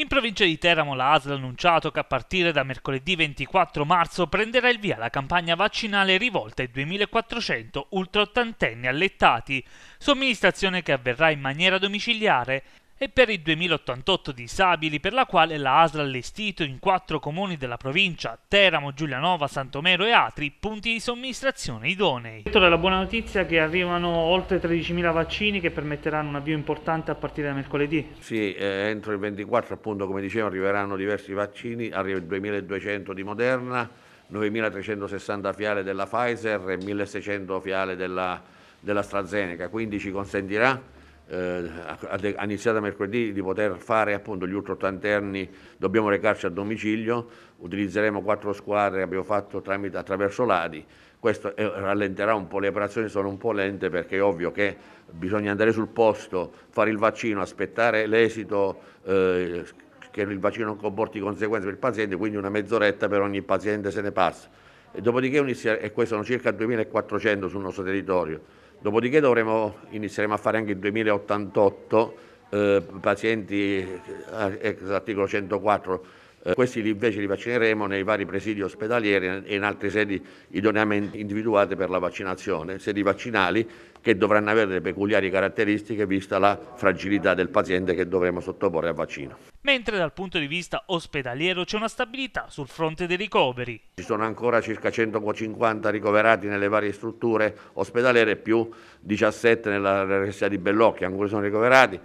In provincia di Teramo la ASL ha annunciato che a partire da mercoledì 24 marzo prenderà il via la campagna vaccinale rivolta ai 2400 ultraottantenni allettati, somministrazione che avverrà in maniera domiciliare e per i 2088 disabili per la quale la ASL ha allestito in quattro comuni della provincia Teramo, Giulianova, Santomero e Atri punti di somministrazione idonei. Ho la buona notizia che arrivano oltre 13.000 vaccini che permetteranno un avvio importante a partire da mercoledì. Sì, eh, entro il 24 appunto come dicevo arriveranno diversi vaccini, arriva il 2200 di Moderna, 9360 fiale della Pfizer e 1600 fiale della, della AstraZeneca, quindi ci consentirà eh, a mercoledì di poter fare appunto gli ultra ottanterni, dobbiamo recarci a domicilio, utilizzeremo quattro squadre, abbiamo fatto tramite, attraverso l'ADI, questo eh, rallenterà un po' le operazioni, sono un po' lente perché è ovvio che bisogna andare sul posto, fare il vaccino, aspettare l'esito. Eh, che il vaccino non comporti conseguenze per il paziente, quindi una mezz'oretta per ogni paziente se ne passa. E dopodiché, e sono circa 2400 sul nostro territorio, Dopodiché dovremo, inizieremo a fare anche il 2088 eh, pazienti eh, ex articolo 104 eh, questi invece li vaccineremo nei vari presidi ospedalieri e in altre sedi idoneamente individuate per la vaccinazione, sedi vaccinali che dovranno avere delle peculiari caratteristiche vista la fragilità del paziente che dovremo sottoporre al vaccino. Mentre dal punto di vista ospedaliero c'è una stabilità sul fronte dei ricoveri. Ci sono ancora circa 150 ricoverati nelle varie strutture ospedaliere più 17 nella RSA di Bellocchi, ancora sono ricoverati.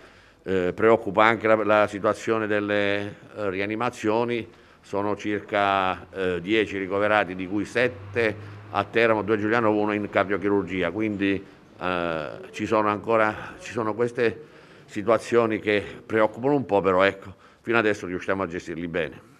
Eh, preoccupa anche la, la, situazione delle eh, rianimazioni, sono circa 10 eh, ricoverati, di cui 7 a Teramo, 2 a Giuliano, 1 in cardiochirurgia, quindi eh, ci sono ancora ci sono queste situazioni che preoccupano un po', però ecco, fino adesso riusciamo a gestirli bene.